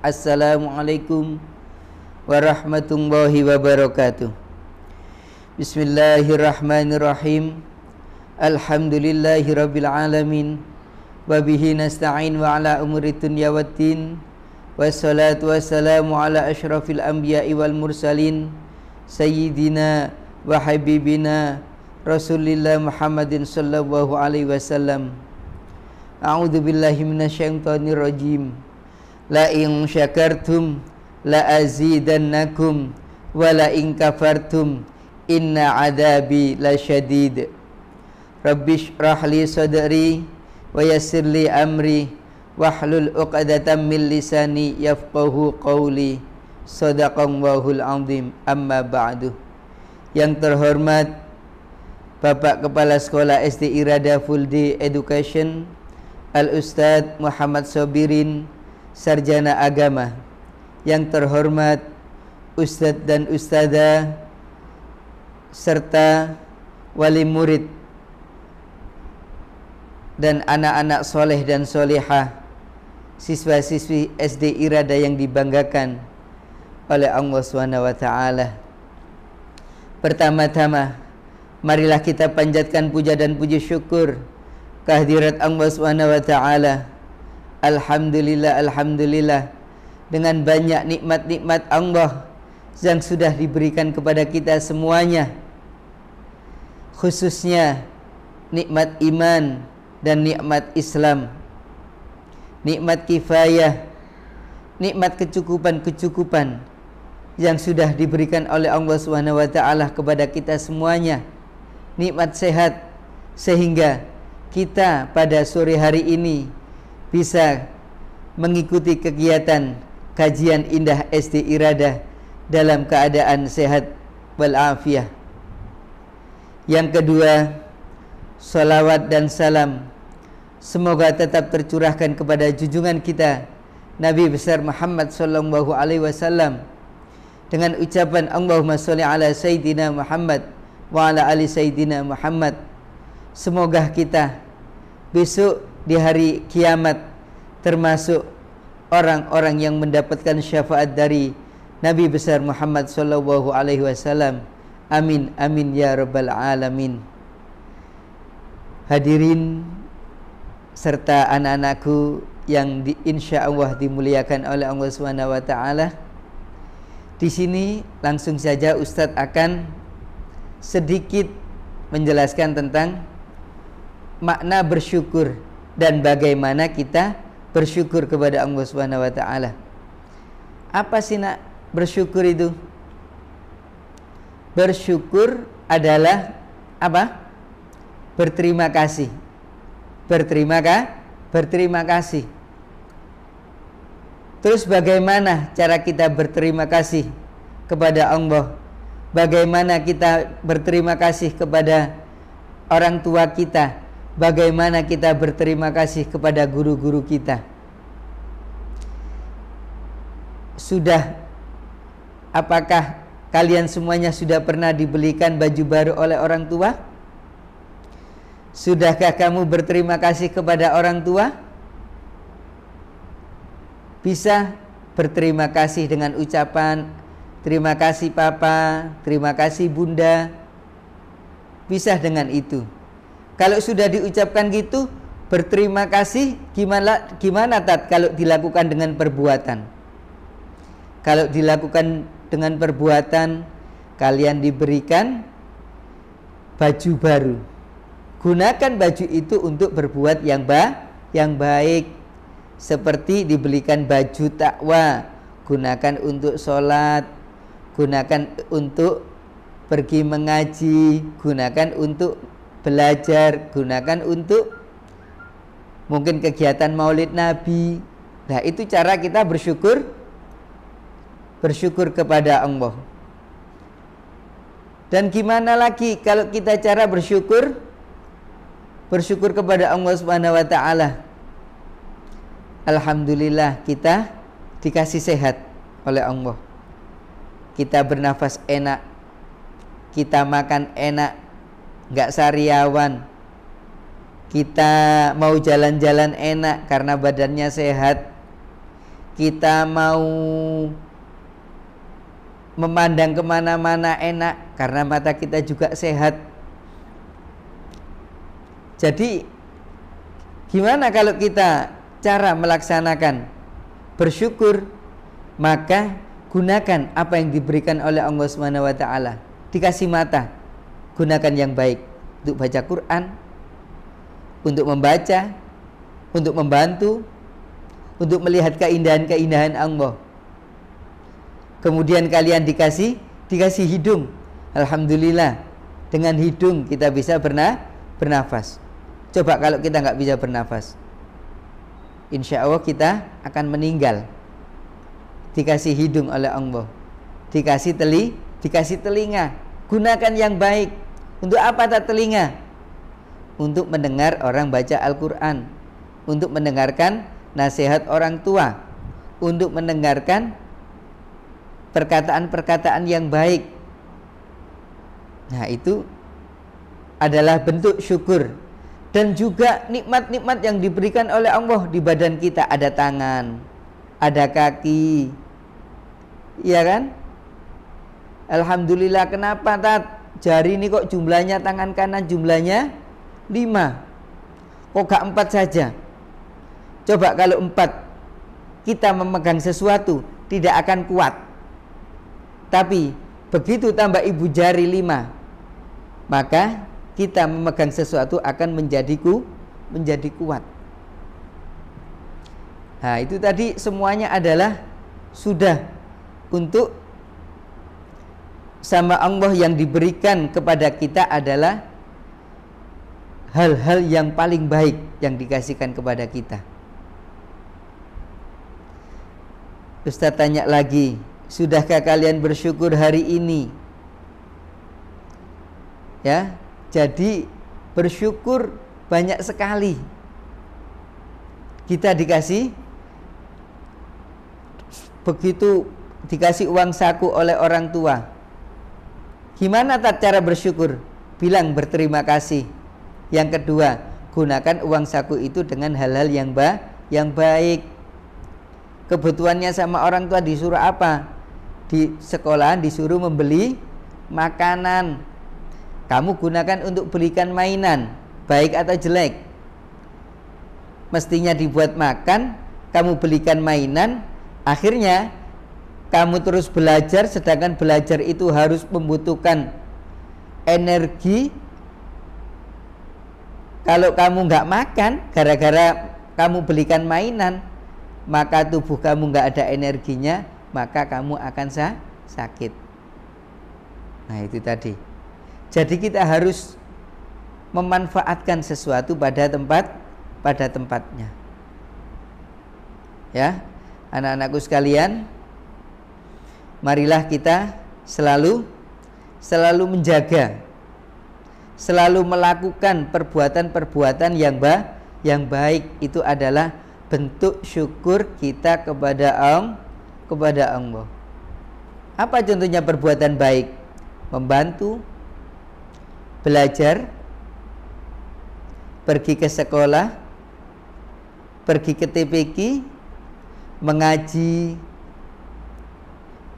Assalamualaikum warahmatullahi wabarakatuh Bismillahirrahmanirrahim Alhamdulillahi rabbil alamin Wabihi nasta'in wa ala umuri dunya wa Wassalatu wassalamu ala ashrafil anbiya'i wal mursalin Sayyidina wa habibina Rasulillah Muhammadin sallallahu alaihi wasallam A'udzu billahi rajim. la in syakartum la azidannakum wa la in kafartum inna adhabi lasyadid rabbi shrah li sadri wa yassir li amri wahlul 'uqdatam min lisani yafqahu qawli sadaqan wa hul azim amma ba'du yang terhormat Bapak Kepala Sekolah SD Irada Fuldi Education Al-Ustaz Muhammad Sobirin sarjana agama yang terhormat ustaz dan ustazah serta wali murid dan anak-anak soleh dan solehah siswa-siswi SD Irada yang dibanggakan oleh Allah Subhanahu wa taala. Pertama-tama, marilah kita panjatkan puja dan puji syukur kehadirat Allah Subhanahu wa taala. Alhamdulillah, Alhamdulillah Dengan banyak nikmat-nikmat Allah Yang sudah diberikan kepada kita semuanya Khususnya Nikmat iman Dan nikmat Islam Nikmat kifayah Nikmat kecukupan-kecukupan Yang sudah diberikan oleh Allah SWT kepada kita semuanya Nikmat sehat Sehingga kita pada sore hari ini bisa mengikuti kegiatan kajian indah SD Irada dalam keadaan sehat walafiah. Yang kedua, salawat dan salam semoga tetap tercurahkan kepada junjungan kita Nabi besar Muhammad sallallahu alaihi wasallam dengan ucapan Allahumma salli ala sayidina Muhammad wa ala ali sayidina Muhammad. Semoga kita besok di hari kiamat termasuk orang-orang yang mendapatkan syafaat dari Nabi besar Muhammad sallallahu alaihi wasallam. Amin amin ya rabbal alamin. Hadirin serta anak-anakku yang di, insya Allah dimuliakan oleh Allah Subhanahu wa taala. Di sini langsung saja Ustaz akan sedikit menjelaskan tentang makna bersyukur dan bagaimana kita bersyukur kepada Allah Subhanahu wa taala. Apa sih nak bersyukur itu? Bersyukur adalah apa? Berterima kasih. Berterima kasih berterima kasih. Terus bagaimana cara kita berterima kasih kepada Allah? Bagaimana kita berterima kasih kepada orang tua kita? bagaimana kita berterima kasih kepada guru-guru kita. Sudah apakah kalian semuanya sudah pernah dibelikan baju baru oleh orang tua? Sudahkah kamu berterima kasih kepada orang tua? Bisa berterima kasih dengan ucapan terima kasih papa, terima kasih bunda. Bisa dengan itu. Kalau sudah diucapkan gitu, berterima kasih gimana gimana tat kalau dilakukan dengan perbuatan? Kalau dilakukan dengan perbuatan, kalian diberikan baju baru. Gunakan baju itu untuk berbuat yang ba yang baik seperti dibelikan baju takwa gunakan untuk sholat gunakan untuk pergi mengaji gunakan untuk belajar gunakan untuk mungkin kegiatan maulid nabi nah itu cara kita bersyukur bersyukur kepada Allah dan gimana lagi kalau kita cara bersyukur bersyukur kepada Allah Subhanahu wa taala alhamdulillah kita dikasih sehat oleh Allah kita bernafas enak kita makan enak nggak sariawan kita mau jalan-jalan enak karena badannya sehat kita mau memandang kemana-mana enak karena mata kita juga sehat jadi gimana kalau kita cara melaksanakan bersyukur maka gunakan apa yang diberikan oleh Allah swt dikasih mata gunakan yang baik untuk baca Quran, untuk membaca, untuk membantu, untuk melihat keindahan-keindahan Allah. Kemudian kalian dikasih dikasih hidung. Alhamdulillah, dengan hidung kita bisa berna, bernafas. Coba kalau kita nggak bisa bernafas, insya Allah kita akan meninggal. Dikasih hidung oleh Allah, dikasih teli, dikasih telinga. Gunakan yang baik untuk apa tak telinga? Untuk mendengar orang baca Al-Quran Untuk mendengarkan nasihat orang tua Untuk mendengarkan perkataan-perkataan yang baik Nah itu adalah bentuk syukur dan juga nikmat-nikmat yang diberikan oleh Allah di badan kita ada tangan, ada kaki. Iya kan? Alhamdulillah kenapa tat? jari ini kok jumlahnya tangan kanan jumlahnya 5 kok gak 4 saja coba kalau 4 kita memegang sesuatu tidak akan kuat tapi begitu tambah ibu jari 5 maka kita memegang sesuatu akan menjadiku menjadi kuat Nah itu tadi semuanya adalah sudah untuk sama Allah yang diberikan kepada kita adalah hal-hal yang paling baik yang dikasihkan kepada kita. Ustaz tanya lagi, sudahkah kalian bersyukur hari ini? Ya, jadi bersyukur banyak sekali. Kita dikasih begitu dikasih uang saku oleh orang tua Gimana tak cara bersyukur? Bilang berterima kasih. Yang kedua, gunakan uang saku itu dengan hal-hal yang ba yang baik. Kebutuhannya sama orang tua disuruh apa? Di sekolah disuruh membeli makanan. Kamu gunakan untuk belikan mainan, baik atau jelek. Mestinya dibuat makan, kamu belikan mainan, akhirnya kamu terus belajar sedangkan belajar itu harus membutuhkan energi kalau kamu nggak makan gara-gara kamu belikan mainan maka tubuh kamu nggak ada energinya maka kamu akan sakit nah itu tadi jadi kita harus memanfaatkan sesuatu pada tempat pada tempatnya ya anak-anakku sekalian marilah kita selalu selalu menjaga selalu melakukan perbuatan-perbuatan yang ba yang baik itu adalah bentuk syukur kita kepada Allah kepada Allah apa contohnya perbuatan baik membantu belajar pergi ke sekolah pergi ke TPQ mengaji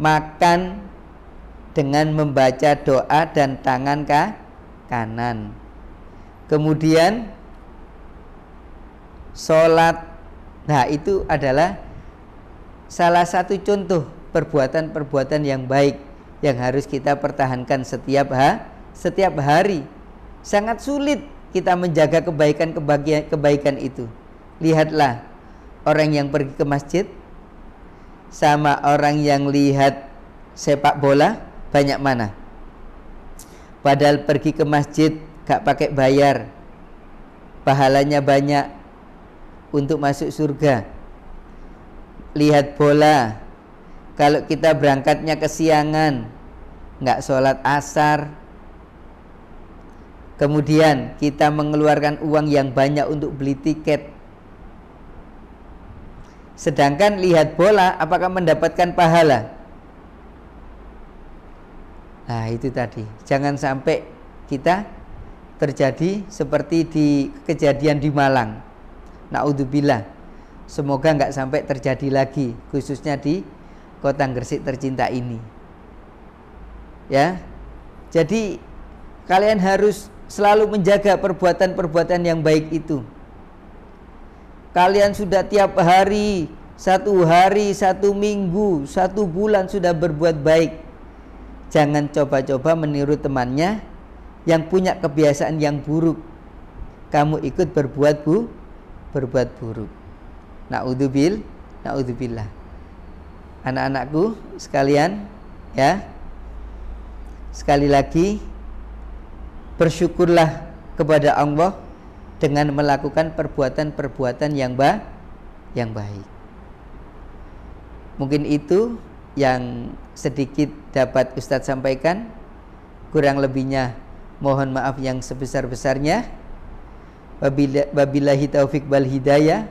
makan dengan membaca doa dan tangan ke kanan. Kemudian sholat, nah itu adalah salah satu contoh perbuatan-perbuatan yang baik yang harus kita pertahankan setiap ha, setiap hari. Sangat sulit kita menjaga kebaikan kebaikan itu. Lihatlah orang yang pergi ke masjid sama orang yang lihat sepak bola banyak mana? Padahal pergi ke masjid gak pakai bayar. Pahalanya banyak untuk masuk surga. Lihat bola. Kalau kita berangkatnya kesiangan, nggak sholat asar, kemudian kita mengeluarkan uang yang banyak untuk beli tiket Sedangkan lihat bola apakah mendapatkan pahala? Nah, itu tadi. Jangan sampai kita terjadi seperti di kejadian di Malang. Naudzubillah. Semoga nggak sampai terjadi lagi, khususnya di kota Gresik tercinta ini. Ya. Jadi kalian harus selalu menjaga perbuatan-perbuatan yang baik itu. Kalian sudah tiap hari, satu hari, satu minggu, satu bulan sudah berbuat baik. Jangan coba-coba meniru temannya yang punya kebiasaan yang buruk. Kamu ikut berbuat bu, berbuat buruk. Naudzubil, naudzubillah. Anak-anakku sekalian, ya. Sekali lagi bersyukurlah kepada Allah dengan melakukan perbuatan-perbuatan yang ba yang baik. Mungkin itu yang sedikit dapat Ustadz sampaikan. Kurang lebihnya mohon maaf yang sebesar-besarnya. Wabillahi taufik wal hidayah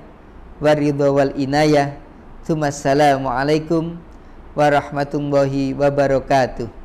waridha wal inayah. Assalamualaikum warahmatullahi wabarakatuh.